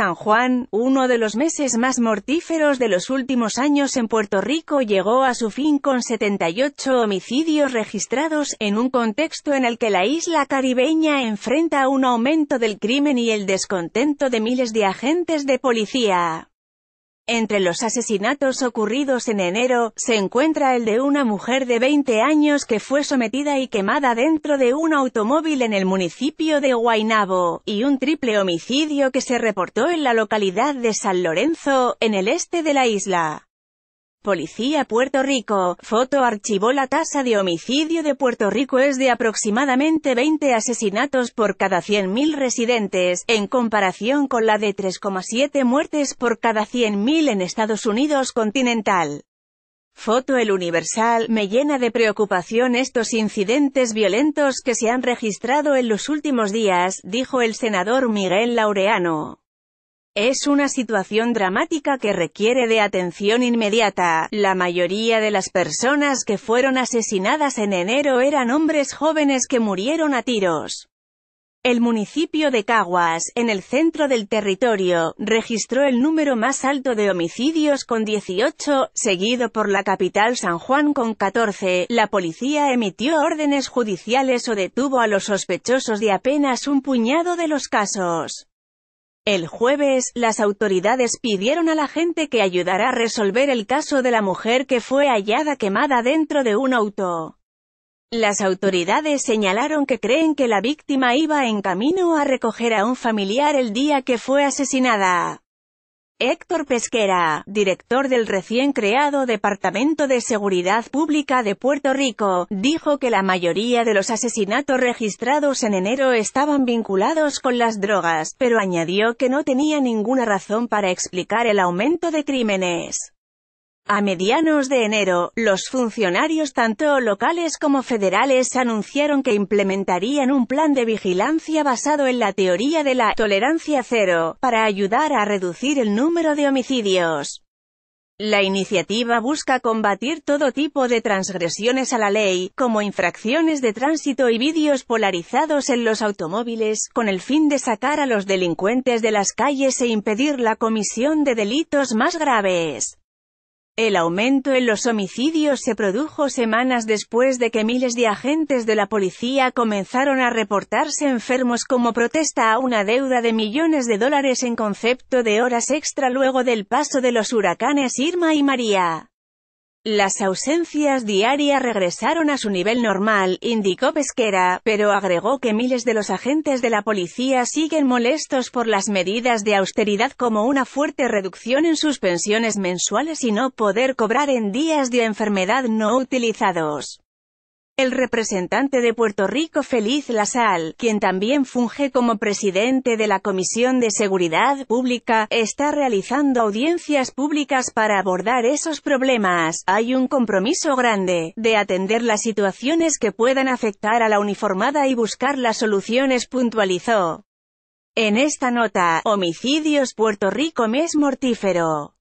San Juan, uno de los meses más mortíferos de los últimos años en Puerto Rico llegó a su fin con 78 homicidios registrados, en un contexto en el que la isla caribeña enfrenta un aumento del crimen y el descontento de miles de agentes de policía. Entre los asesinatos ocurridos en enero, se encuentra el de una mujer de 20 años que fue sometida y quemada dentro de un automóvil en el municipio de Guaynabo, y un triple homicidio que se reportó en la localidad de San Lorenzo, en el este de la isla. Policía Puerto Rico, foto archivó la tasa de homicidio de Puerto Rico es de aproximadamente 20 asesinatos por cada 100.000 residentes, en comparación con la de 3,7 muertes por cada 100.000 en Estados Unidos continental. Foto El Universal, me llena de preocupación estos incidentes violentos que se han registrado en los últimos días, dijo el senador Miguel Laureano. Es una situación dramática que requiere de atención inmediata. La mayoría de las personas que fueron asesinadas en enero eran hombres jóvenes que murieron a tiros. El municipio de Caguas, en el centro del territorio, registró el número más alto de homicidios con 18, seguido por la capital San Juan con 14. La policía emitió órdenes judiciales o detuvo a los sospechosos de apenas un puñado de los casos. El jueves, las autoridades pidieron a la gente que ayudara a resolver el caso de la mujer que fue hallada quemada dentro de un auto. Las autoridades señalaron que creen que la víctima iba en camino a recoger a un familiar el día que fue asesinada. Héctor Pesquera, director del recién creado Departamento de Seguridad Pública de Puerto Rico, dijo que la mayoría de los asesinatos registrados en enero estaban vinculados con las drogas, pero añadió que no tenía ninguna razón para explicar el aumento de crímenes. A medianos de enero, los funcionarios tanto locales como federales anunciaron que implementarían un plan de vigilancia basado en la teoría de la tolerancia cero, para ayudar a reducir el número de homicidios. La iniciativa busca combatir todo tipo de transgresiones a la ley, como infracciones de tránsito y vídeos polarizados en los automóviles, con el fin de sacar a los delincuentes de las calles e impedir la comisión de delitos más graves. El aumento en los homicidios se produjo semanas después de que miles de agentes de la policía comenzaron a reportarse enfermos como protesta a una deuda de millones de dólares en concepto de horas extra luego del paso de los huracanes Irma y María. Las ausencias diarias regresaron a su nivel normal, indicó Pesquera, pero agregó que miles de los agentes de la policía siguen molestos por las medidas de austeridad como una fuerte reducción en sus pensiones mensuales y no poder cobrar en días de enfermedad no utilizados el representante de Puerto Rico Feliz Lasal, quien también funge como presidente de la Comisión de Seguridad Pública, está realizando audiencias públicas para abordar esos problemas. Hay un compromiso grande de atender las situaciones que puedan afectar a la uniformada y buscar las soluciones, puntualizó. En esta nota, homicidios Puerto Rico mes mortífero.